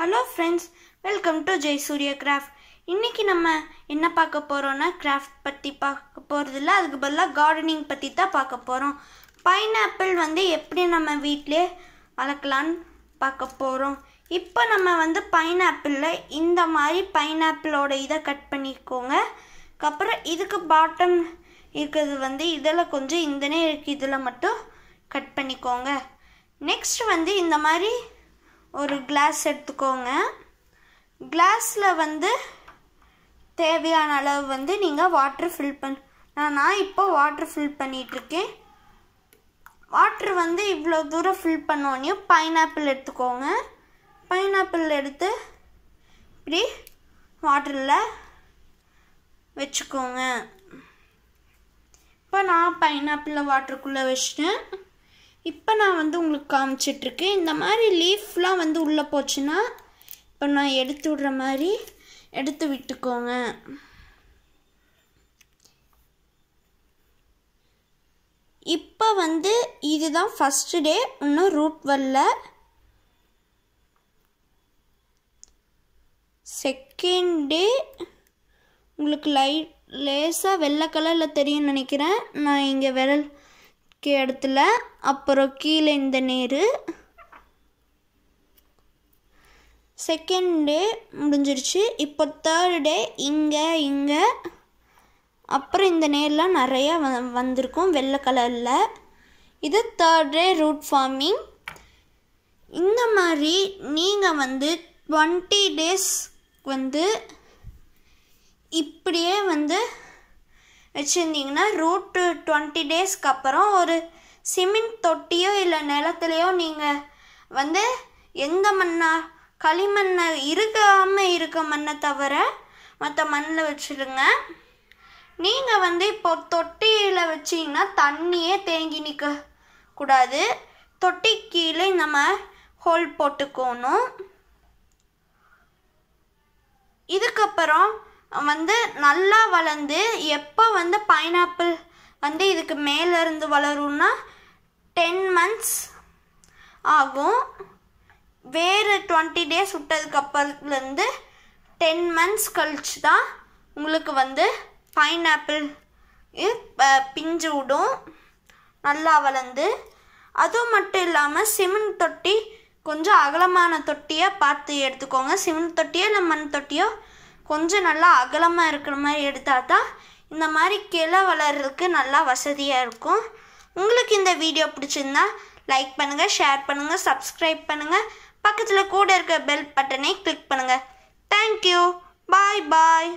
hello friends welcome to Jai Surya craft இன்றைக்கி நம்ம என்ன பார்க்க போகிறோன்னா கிராஃப்ட் பற்றி பார்க்க போகிறதில்ல அதுக்கு பதிலாக கார்டனிங் பற்றி தான் பார்க்க போகிறோம் பைனாப்பிள் வந்து எப்படி நம்ம வீட்டிலே வளர்க்கலான்னு பார்க்க போகிறோம் இப்போ நம்ம வந்து பைனாப்பிளில் இந்த மாதிரி பைனாப்பிளோட இதை கட் பண்ணிக்கோங்க அதுக்கப்புறம் இதுக்கு பாட்டம் இருக்கிறது வந்து இதில் கொஞ்சம் இந்தனே இருக்குது இதில் மட்டும் கட் பண்ணிக்கோங்க நெக்ஸ்ட் வந்து இந்த மாதிரி ஒரு கிளாஸ் எடுத்துக்கோங்க கிளாஸில் வந்து தேவையான அளவு வந்து நீங்கள் வாட்ரு ஃபில் பண்ண நான் இப்போ வாட்ரு ஃபில் பண்ணிகிட்ருக்கேன் வாட்ரு வந்து இவ்வளோ தூரம் ஃபில் பண்ணோன்னே பைனாப்பிள் எடுத்துக்கோங்க பைனாப்பிள் எடுத்து இப்படி வாட்டரில் வச்சுக்கோங்க இப்போ நான் பைனாப்பிளை வாட்டருக்குள்ளே வச்சுட்டேன் இப்போ நான் வந்து உங்களுக்கு காமிச்சிட்ருக்கேன் இந்த மாதிரி லீஃப்லாம் வந்து உள்ளே போச்சுன்னா இப்போ நான் எடுத்து விடுற மாதிரி எடுத்து விட்டுக்கோங்க இப்போ வந்து இதுதான் ஃபஸ்ட்டு டே இன்னும் ரூட் வரல செகண்ட் டே உங்களுக்கு லைட் லேசாக வெள்ளை கலரில் தெரியும்னு நினைக்கிறேன் நான் இங்கே விரல் இடத்துல அப்புறம் கீழே இந்த நேரு செகண்ட் டே முடிஞ்சிருச்சு இப்போ தேர்டு டே இங்கே இங்கே அப்புறம் இந்த நேர்லாம் நிறையா வ வந்திருக்கும் வெள்ளை கலரில் இது தேர்ட் டே ரூட் ஃபார்மிங் இந்த மாதிரி நீங்கள் வந்து டுவெண்ட்டி டேஸ் வந்து வச்சுருந்தீங்கன்னா ரூட்டு டுவெண்ட்டி டேஸ்க்கு அப்புறம் ஒரு சிமெண்ட் தொட்டியோ இல்லை நிலத்துலையோ நீங்கள் வந்து எந்த மண்ணா களிமண்ணை இருக்காமல் இருக்க மண்ணை தவிர மற்ற மண்ணில் வச்சுருங்க நீங்கள் வந்து இப்போ தொட்டியில் வச்சிங்கன்னா தண்ணியே தேங்கி நிற்க கூடாது தொட்டி கீழே நம்ம ஹோல் போட்டுக்கணும் இதுக்கப்புறம் வந்து நல்லா வளர்ந்து எப்போ வந்து பைனாப்பிள் வந்து இதுக்கு மேலேருந்து வளரும்னா டென் மந்த்ஸ் ஆகும் வேறு டுவெண்ட்டி டேஸ் விட்டதுக்கு அப்புறத்துலேருந்து டென் மந்த்ஸ் கழிச்சு தான் உங்களுக்கு வந்து பைனாப்பிள் பிஞ்சு விடும் நல்லா வளர்ந்து அதுவும் மட்டும் இல்லாமல் சிமெண்ட் தொட்டி கொஞ்சம் அகலமான தொட்டியாக பார்த்து எடுத்துக்கோங்க சிமெண்ட் தொட்டியோ இல்லை மண் தொட்டியோ கொஞ்சம் நல்லா அகலமாக இருக்கிற மாதிரி எடுத்தால் தான் இந்த மாதிரி கிளை வளர்கிறதுக்கு நல்லா வசதியாக இருக்கும் உங்களுக்கு இந்த வீடியோ பிடிச்சிருந்தா லைக் பண்ணுங்கள் ஷேர் பண்ணுங்கள் சப்ஸ்கிரைப் பண்ணுங்கள் பக்கத்தில் கூட இருக்க பெல் பட்டனை கிளிக் பண்ணுங்கள் தேங்க்யூ பாய் பாய்